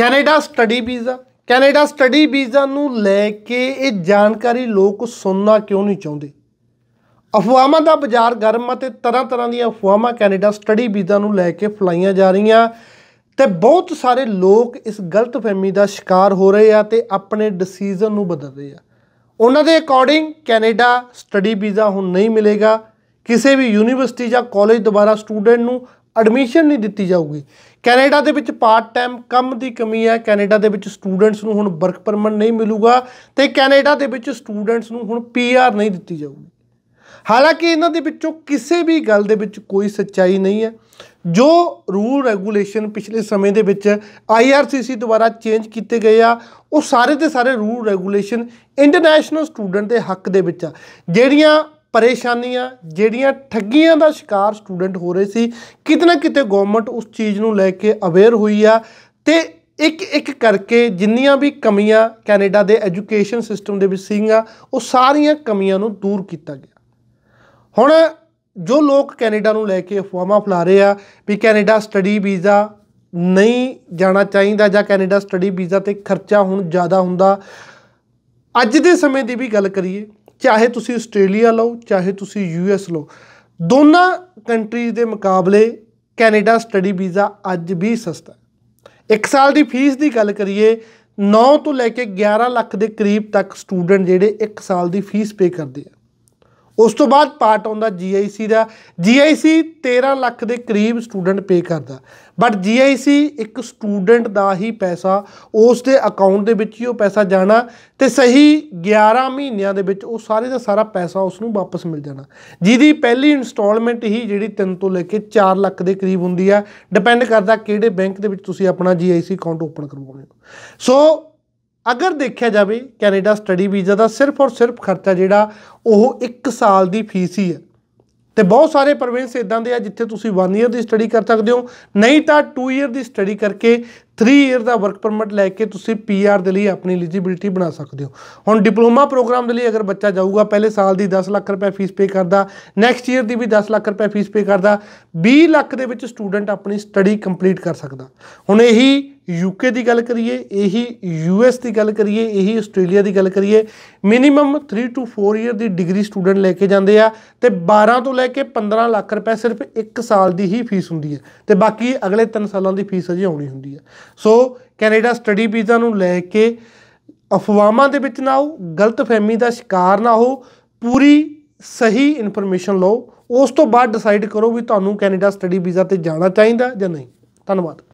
Canada study visa Canada study visa ਨੂੰ ਲੈ ਕੇ ਇਹ ਜਾਣਕਾਰੀ ਲੋਕ ਸੁਣਨਾ ਕਿਉਂ ਨਹੀਂ ਚਾਹੁੰਦੇ ਅਫਵਾਹਾਂ ਦਾ ਬਾਜ਼ਾਰ ਗਰਮ ਅਤੇ ਤਰ੍ਹਾਂ ਤਰ੍ਹਾਂ ਦੀਆਂ ਅਫਵਾਹਾਂ ਕੈਨੇਡਾ ਸਟੱਡੀ ਵੀਜ਼ਾ ਨੂੰ ਲੈ ਕੇ ਫਲਾਈਆਂ ਜਾ ਰਹੀਆਂ ਤੇ ਬਹੁਤ ਸਾਰੇ ਲੋਕ ਇਸ ਗਲਤਫਹਿਮੀ ਦਾ ਸ਼ਿਕਾਰ ਹੋ ਰਹੇ ਆ ਤੇ ਆਪਣੇ ਡਿਸੀਜਨ ਨੂੰ ਬਦਲ ਰਹੇ ਆ ਉਹਨਾਂ ਦੇ ਅਕੋਰਡਿੰਗ ਕੈਨੇਡਾ ਸਟੱਡੀ ਵੀਜ਼ਾ ਹੁਣ ਨਹੀਂ ਮਿਲੇਗਾ ਕਿਸੇ ਵੀ ਯੂਨੀਵਰਸਿਟੀ ਜਾਂ ਕਾਲਜ ਦੁਆਰਾ ਸਟੂਡੈਂਟ ਨੂੰ ਐਡਮਿਸ਼ਨ ਨਹੀਂ ਦਿੱਤੀ ਜਾਊਗੀ ਕੈਨੇਡਾ ਦੇ ਵਿੱਚ ਪਾਰਟ ਟਾਈਮ ਕੰਮ ਦੀ ਕਮੀ ਹੈ ਕੈਨੇਡਾ ਦੇ ਵਿੱਚ ਸਟੂਡੈਂਟਸ ਨੂੰ ਹੁਣ ਵਰਕ ਪਰਮਿਟ ਨਹੀਂ ਮਿਲੂਗਾ ਤੇ ਕੈਨੇਡਾ ਦੇ ਵਿੱਚ ਸਟੂਡੈਂਟਸ ਨੂੰ ਹੁਣ ਪੀਆਰ ਨਹੀਂ ਦਿੱਤੀ ਜਾਊਗੀ ਹਾਲਾਂਕਿ ਇਹਨਾਂ ਦੇ ਵਿੱਚੋਂ ਕਿਸੇ ਵੀ ਗੱਲ ਦੇ ਵਿੱਚ ਕੋਈ ਸੱਚਾਈ ਨਹੀਂ ਹੈ ਜੋ ਰੂਲ ਰੈਗੂਲੇਸ਼ਨ ਪਿਛਲੇ ਸਮੇਂ ਦੇ ਵਿੱਚ ਆਈਆਰਸੀਸੀ ਦੁਆਰਾ ਚੇਂਜ ਕੀਤੇ ਗਏ ਆ ਉਹ ਸਾਰੇ ਦੇ ਸਾਰੇ ਰੂਲ ਰੈਗੂਲੇਸ਼ਨ ਇੰਟਰਨੈਸ਼ਨਲ ਸਟੂਡੈਂਟ ਦੇ ਹੱਕ ਦੇ ਵਿੱਚ ਆ ਜਿਹੜੀਆਂ ਪਰੇਸ਼ਾਨੀਆਂ ਜਿਹੜੀਆਂ ਠੱਗੀਆਂ ਦਾ ਸ਼ਿਕਾਰ ਸਟੂਡੈਂਟ ਹੋ ਰਹੇ ਸੀ ਕਿਤਨਾ ਕਿਤੇ ਗਵਰਨਮੈਂਟ ਉਸ ਚੀਜ਼ ਨੂੰ ਲੈ ਕੇ ਅਵੇਅਰ ਹੋਈ ਆ ਤੇ ਇੱਕ ਇੱਕ ਕਰਕੇ ਜਿੰਨੀਆਂ ਵੀ ਕਮੀਆਂ ਕੈਨੇਡਾ ਦੇ ਐਜੂਕੇਸ਼ਨ ਸਿਸਟਮ ਦੇ ਵਿੱਚ ਸੀਗੀਆਂ ਉਹ ਸਾਰੀਆਂ ਕਮੀਆਂ ਨੂੰ ਦੂਰ ਕੀਤਾ ਗਿਆ ਹੁਣ ਜੋ ਲੋਕ ਕੈਨੇਡਾ ਨੂੰ ਲੈ ਕੇ ਅਫਵਾਹਾਂ ਫੈਲਾ ਰਹੇ ਆ ਵੀ ਕੈਨੇਡਾ ਸਟੱਡੀ ਵੀਜ਼ਾ ਨਹੀਂ ਜਾਣਾ ਚਾਹੀਦਾ ਜਾਂ ਕੈਨੇਡਾ ਸਟੱਡੀ ਵੀਜ਼ਾ ਤੇ ਖਰਚਾ ਹੁਣ ਜ਼ਿਆਦਾ ਹੁੰਦਾ ਅੱਜ ਦੇ ਸਮੇਂ ਦੀ ਵੀ ਗੱਲ ਕਰੀਏ ਚਾਹੇ ਤੁਸੀਂ ਆਸਟ੍ਰੇਲੀਆ ਲਓ ਚਾਹੇ ਤੁਸੀਂ ਯੂਐਸ ਲਓ ਦੋਨਾਂ ਕੰਟਰੀਜ਼ ਦੇ ਮੁਕਾਬਲੇ ਕੈਨੇਡਾ ਸਟੱਡੀ ਵੀਜ਼ਾ ਅੱਜ ਵੀ ਸਸਤਾ ਹੈ ਇੱਕ ਸਾਲ ਦੀ ਫੀਸ ਦੀ ਗੱਲ ਕਰੀਏ 9 ਤੋਂ ਲੈ ਕੇ 11 ਲੱਖ ਦੇ ਕਰੀਬ ਤੱਕ ਸਟੂਡੈਂਟ ਜਿਹੜੇ ਇੱਕ ਸਾਲ ਦੀ ਫੀਸ ਪੇ ਕਰਦੇ ਆ ਉਸ ਤੋਂ ਬਾਅਦ ਪਾਰਟ ਆਉਂਦਾ ਜੀਆਈਸੀ ਦਾ ਜੀਆਈਸੀ 13 ਲੱਖ ਦੇ ਕਰੀਬ ਸਟੂਡੈਂਟ ਪੇ ਕਰਦਾ ਬਟ ਜੀਆਈਸੀ ਇੱਕ ਸਟੂਡੈਂਟ ਦਾ ਹੀ ਪੈਸਾ ਉਸ ਦੇ ਅਕਾਊਂਟ ਦੇ ਵਿੱਚ ਹੀ ਉਹ ਪੈਸਾ ਜਾਣਾ ਤੇ ਸਹੀ 11 ਮਹੀਨਿਆਂ ਦੇ ਵਿੱਚ ਉਹ ਸਾਰੇ ਦਾ ਸਾਰਾ ਪੈਸਾ ਉਸ ਨੂੰ ਵਾਪਸ ਮਿਲ ਜਾਣਾ ਜਿਹਦੀ ਪਹਿਲੀ ਇਨਸਟਾਲਮੈਂਟ ਹੀ ਜਿਹੜੀ 3 ਤੋਂ ਲੈ ਕੇ 4 ਲੱਖ ਦੇ ਕਰੀਬ ਹੁੰਦੀ ਆ ਡਿਪੈਂਡ ਕਰਦਾ ਕਿਹੜੇ ਬੈਂਕ ਦੇ ਵਿੱਚ ਤੁਸੀਂ ਆਪਣਾ ਜੀਆਈਸੀ ਅਕਾਊਂਟ ਓਪਨ ਕਰਵਾਉਂਦੇ ਹੋ ਸੋ ਅਗਰ ਦੇਖਿਆ ਜਾਵੇ ਕੈਨੇਡਾ ਸਟੱਡੀ ਵੀਜ਼ਾ ਦਾ ਸਿਰਫ ਔਰ ਸਿਰਫ ਖਰਚਾ ਜਿਹੜਾ ਉਹ 1 ਸਾਲ ਦੀ ਫੀਸ ਹੀ ਹੈ ਤੇ ਬਹੁਤ ਸਾਰੇ ਪ੍ਰੋਵਿੰਸ ਇਦਾਂ ਦੇ ਆ ਜਿੱਥੇ ਤੁਸੀਂ 1 ਇਅਰ ਦੀ ਸਟੱਡੀ ਕਰ ਸਕਦੇ ਹੋ ਨਹੀਂ ਤਾਂ 2 ਇਅਰ ਦੀ ਸਟੱਡੀ ਕਰਕੇ 3 ਇਅਰ ਦਾ ਵਰਕ ਪਰਮਿਟ ਲੈ ਕੇ ਤੁਸੀਂ ਪੀਆਰ ਦੇ ਲਈ ਆਪਣੀ ਐਲੀਜੀਬਿਲਟੀ ਬਣਾ ਸਕਦੇ ਹੋ ਹੁਣ ਡਿਪਲੋਮਾ ਪ੍ਰੋਗਰਾਮ ਦੇ ਲਈ ਅਗਰ ਬੱਚਾ ਜਾਊਗਾ ਪਹਿਲੇ ਸਾਲ ਦੀ 10 ਲੱਖ ਰੁਪਏ ਫੀਸ ਪੇ ਕਰਦਾ ਨੈਕਸਟ ਈਅਰ ਦੀ ਵੀ 10 ਲੱਖ ਰੁਪਏ ਫੀਸ ਪੇ ਕਰਦਾ 20 ਲੱਖ ਦੇ ਵਿੱਚ ਸਟੂਡੈਂਟ ਆਪਣੀ ਸਟੱਡੀ ਕੰਪਲੀਟ ਕਰ ਸਕਦਾ ਹੁਣ ਇਹੀ ਯੂਕੇ ਦੀ ਗੱਲ ਕਰੀਏ ਇਹੀ ਯੂਐਸ ਦੀ ਗੱਲ ਕਰੀਏ ਇਹੀ ਆਸਟ੍ਰੇਲੀਆ ਦੀ ਗੱਲ ਕਰੀਏ ਮਿਨੀਮਮ 3 ਟੂ 4 ਇਅਰ ਦੀ ਡਿਗਰੀ ਸਟੂਡੈਂਟ ਲੈ ਕੇ ਜਾਂਦੇ ਆ ਤੇ 12 ਤੋਂ ਲੈ ਕੇ 15 ਲੱਖ ਰੁਪਏ ਸਿਰਫ 1 ਸਾਲ ਦੀ ਹੀ ਫੀਸ ਹੁੰਦੀ ਹੈ ਤੇ ਬਾਕੀ ਅਗਲੇ 3 ਸਾਲਾਂ ਦੀ ਫੀਸ ਅਜੇ ਆਉਣੀ ਹੁੰਦੀ ਹੈ ਸੋ ਕੈਨੇਡਾ ਸਟੱਡੀ ਵੀਜ਼ਾ ਨੂੰ ਲੈ ਕੇ ਅਫਵਾਹਾਂ ਦੇ ਵਿੱਚ ਨਾ ਆਓ ਗਲਤਫਹਿਮੀ ਦਾ ਸ਼ਿਕਾਰ ਨਾ ਹੋ ਪੂਰੀ ਸਹੀ ਇਨਫੋਰਮੇਸ਼ਨ ਲਓ ਉਸ ਤੋਂ ਬਾਅਦ ਡਿਸਾਈਡ ਕਰੋ ਵੀ ਤੁਹਾਨੂੰ ਕੈਨੇਡਾ ਸਟੱਡੀ ਵੀਜ਼ਾ ਤੇ ਜਾਣਾ ਚਾਹੀਦਾ ਜਾਂ ਨਹੀਂ ਧੰਨਵਾਦ